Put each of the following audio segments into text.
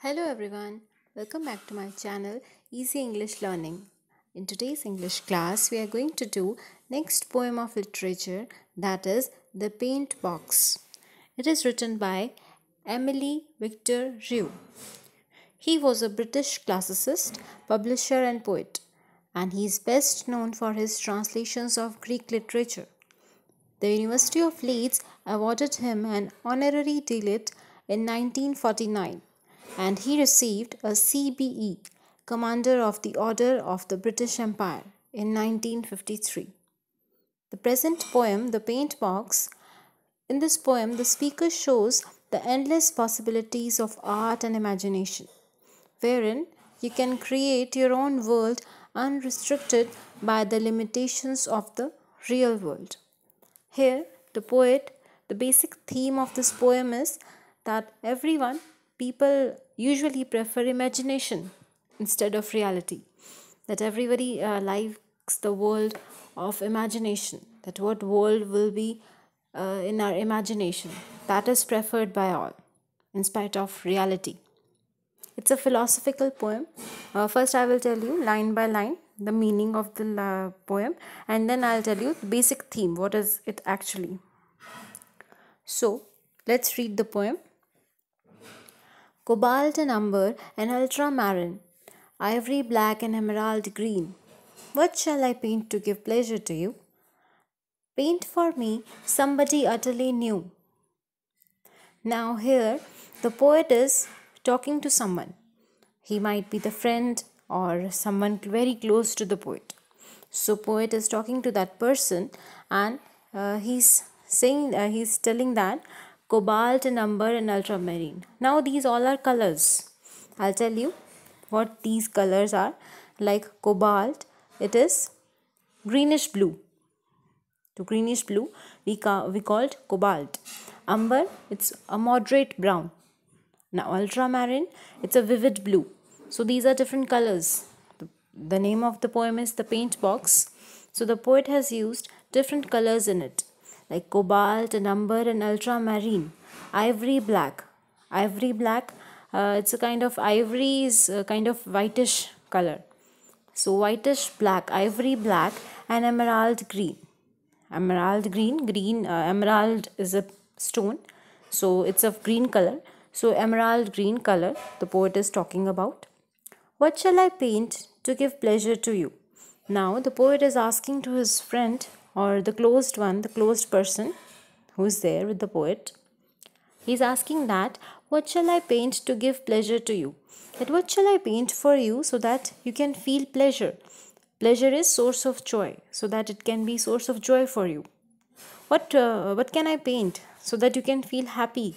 Hello everyone, welcome back to my channel Easy English Learning. In today's English class, we are going to do next poem of literature that is The Paint Box. It is written by Emily Victor Rieu. He was a British classicist, publisher and poet and he is best known for his translations of Greek literature. The University of Leeds awarded him an honorary degree in 1949 and he received a CBE, Commander of the Order of the British Empire, in 1953. The present poem, The Paint Box, in this poem, the speaker shows the endless possibilities of art and imagination, wherein you can create your own world unrestricted by the limitations of the real world. Here, the poet, the basic theme of this poem is that everyone people usually prefer imagination instead of reality. That everybody uh, likes the world of imagination. That what world will be uh, in our imagination. That is preferred by all, in spite of reality. It's a philosophical poem. Uh, first, I will tell you line by line the meaning of the uh, poem, and then I'll tell you the basic theme. What is it actually? So, let's read the poem cobalt and amber and ultramarine, ivory black and emerald green. What shall I paint to give pleasure to you? Paint for me somebody utterly new. Now, here the poet is talking to someone. He might be the friend or someone very close to the poet. So, poet is talking to that person and uh, he's saying, uh, he's telling that cobalt and umber and ultramarine now these all are colors i'll tell you what these colors are like cobalt it is greenish blue to greenish blue we, ca we called cobalt umber it's a moderate brown now ultramarine it's a vivid blue so these are different colors the name of the poem is the paint box so the poet has used different colors in it like cobalt and umber and ultramarine ivory black ivory black uh, it's a kind of ivory is a kind of whitish color so whitish black ivory black and emerald green emerald green green uh, emerald is a stone so it's of green color so emerald green color the poet is talking about what shall i paint to give pleasure to you now the poet is asking to his friend or the closed one, the closed person who is there with the poet, he's asking that, What shall I paint to give pleasure to you? That what shall I paint for you so that you can feel pleasure? Pleasure is source of joy, so that it can be source of joy for you. What, uh, what can I paint so that you can feel happy?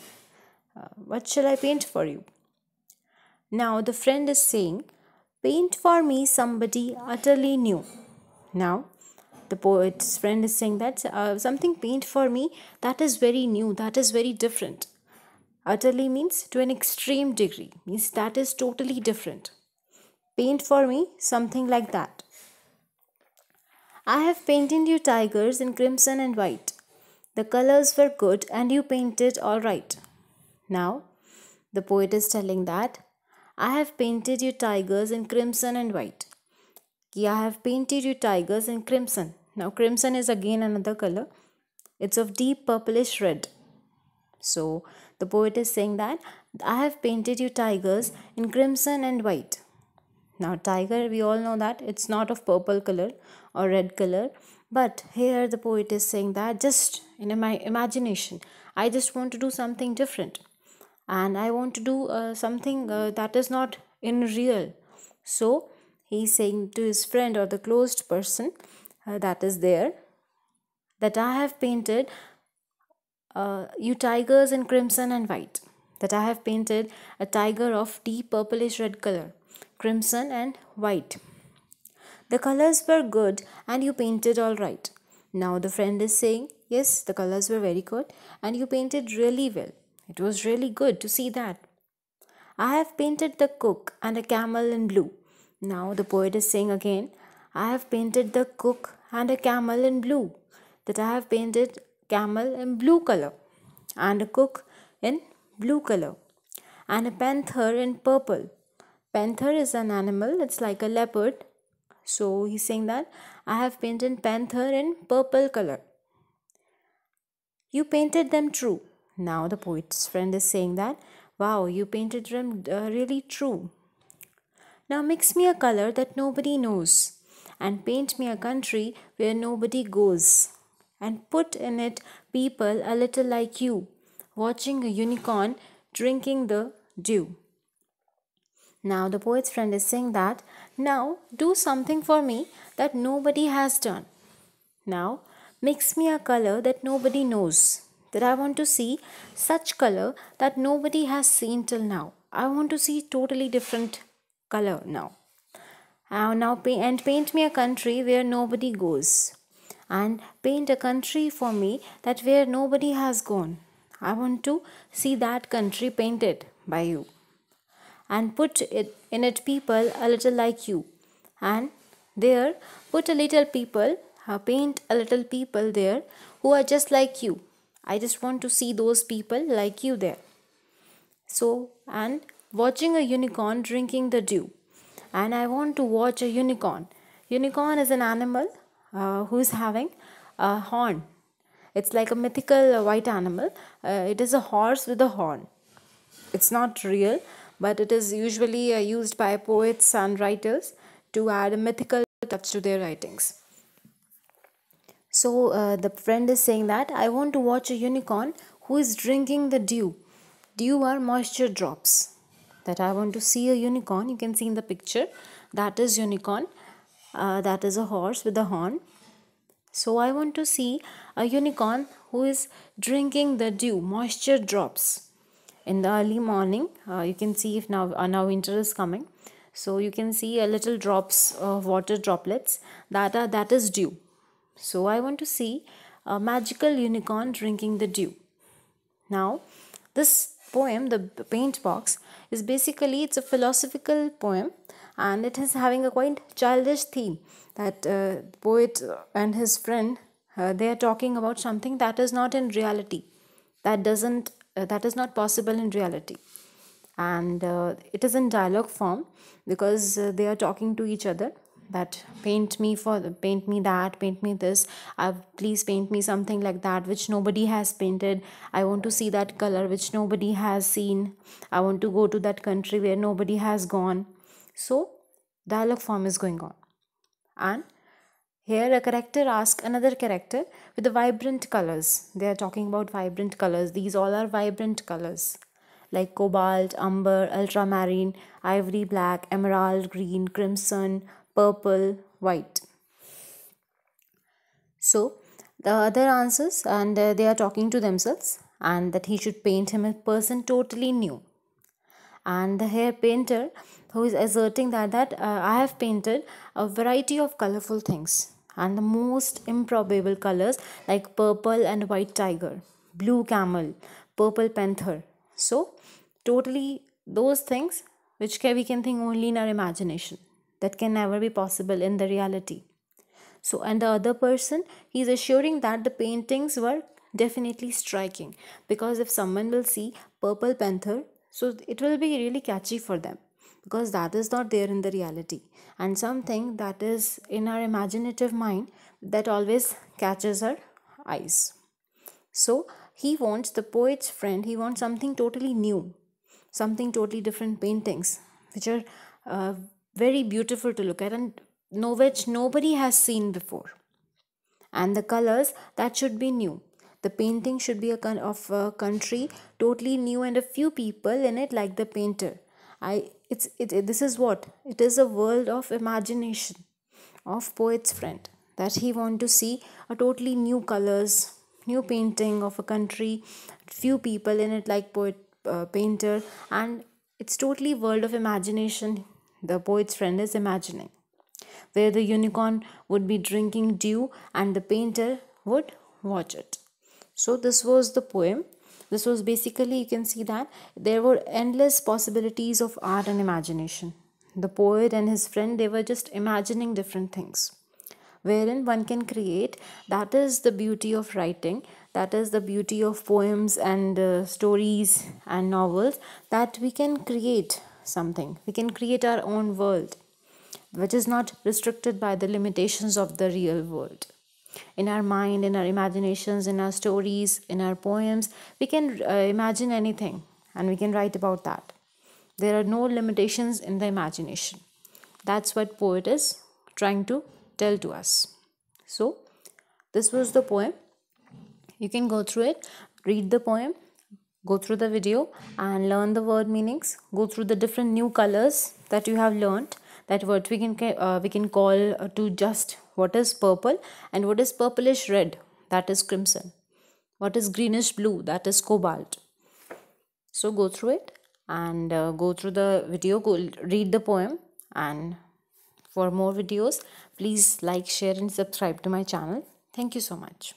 Uh, what shall I paint for you? Now the friend is saying, Paint for me somebody utterly new. Now the poet's friend is saying that uh, something paint for me that is very new that is very different utterly means to an extreme degree means that is totally different paint for me something like that i have painted you tigers in crimson and white the colors were good and you painted all right now the poet is telling that i have painted you tigers in crimson and white I have painted you tigers in crimson. Now crimson is again another color. It's of deep purplish red. So the poet is saying that I have painted you tigers in crimson and white. Now tiger we all know that it's not of purple color or red color but here the poet is saying that just in my imagination I just want to do something different and I want to do uh, something uh, that is not in real. So he's saying to his friend or the closed person uh, that is there that I have painted uh, you tigers in crimson and white that I have painted a tiger of deep purplish red color crimson and white the colors were good and you painted all right now the friend is saying yes the colors were very good and you painted really well it was really good to see that I have painted the cook and a camel in blue now the poet is saying again I have painted the cook and a camel in blue. That I have painted camel in blue color and a cook in blue color and a panther in purple. Panther is an animal, it's like a leopard. So he's saying that I have painted panther in purple color. You painted them true. Now the poet's friend is saying that wow, you painted them uh, really true. Now mix me a color that nobody knows and paint me a country where nobody goes and put in it people a little like you, watching a unicorn drinking the dew. Now the poet's friend is saying that, now do something for me that nobody has done. Now mix me a color that nobody knows, that I want to see such color that nobody has seen till now. I want to see totally different color now. And uh, now paint, and paint me a country where nobody goes. And paint a country for me that where nobody has gone. I want to see that country painted by you. And put it in it people a little like you. And there put a little people, uh, paint a little people there who are just like you. I just want to see those people like you there. So, and watching a unicorn drinking the dew and I want to watch a unicorn. Unicorn is an animal uh, who's having a horn. It's like a mythical white animal. Uh, it is a horse with a horn. It's not real, but it is usually uh, used by poets and writers to add a mythical touch to their writings. So uh, the friend is saying that I want to watch a unicorn who is drinking the dew. Dew are moisture drops that I want to see a unicorn. You can see in the picture that is unicorn. Uh, that is a horse with a horn. So I want to see a unicorn who is drinking the dew, moisture drops. In the early morning, uh, you can see if now, uh, now winter is coming. So you can see a little drops of water droplets that are that is dew. So I want to see a magical unicorn drinking the dew. Now this poem the paint box is basically it's a philosophical poem and it is having a quite childish theme that uh, poet and his friend uh, they are talking about something that is not in reality that doesn't uh, that is not possible in reality and uh, it is in dialogue form because uh, they are talking to each other that paint me for paint me that paint me this uh, please paint me something like that which nobody has painted i want to see that color which nobody has seen i want to go to that country where nobody has gone so dialogue form is going on and here a character asks another character with the vibrant colors they are talking about vibrant colors these all are vibrant colors like cobalt, umber, ultramarine, ivory black, emerald, green, crimson, purple, white. So the other answers and uh, they are talking to themselves and that he should paint him a person totally new. And the hair painter who is asserting that, that uh, I have painted a variety of colorful things and the most improbable colors like purple and white tiger, blue camel, purple panther. So totally those things which we can think only in our imagination that can never be possible in the reality. So, and the other person, he is assuring that the paintings were definitely striking because if someone will see Purple Panther, so it will be really catchy for them because that is not there in the reality and something that is in our imaginative mind that always catches our eyes. So, he wants the poet's friend, he wants something totally new, something totally different paintings which are. Uh, very beautiful to look at and no which nobody has seen before and the colors that should be new the painting should be a kind of a country totally new and a few people in it like the painter i it's it, it, this is what it is a world of imagination of poet's friend that he want to see a totally new colors new painting of a country few people in it like poet uh, painter and it's totally world of imagination the poet's friend is imagining, where the unicorn would be drinking dew and the painter would watch it. So, this was the poem. This was basically, you can see that there were endless possibilities of art and imagination. The poet and his friend, they were just imagining different things wherein one can create. That is the beauty of writing. That is the beauty of poems and uh, stories and novels that we can create something. We can create our own world, which is not restricted by the limitations of the real world. In our mind, in our imaginations, in our stories, in our poems, we can uh, imagine anything and we can write about that. There are no limitations in the imagination. That's what poet is trying to tell to us. So, this was the poem. You can go through it, read the poem, Go through the video and learn the word meanings. Go through the different new colors that you have learned. That what we can uh, we can call uh, to just what is purple and what is purplish red that is crimson. What is greenish blue that is cobalt. So go through it and uh, go through the video. Go read the poem and for more videos please like share and subscribe to my channel thank you so much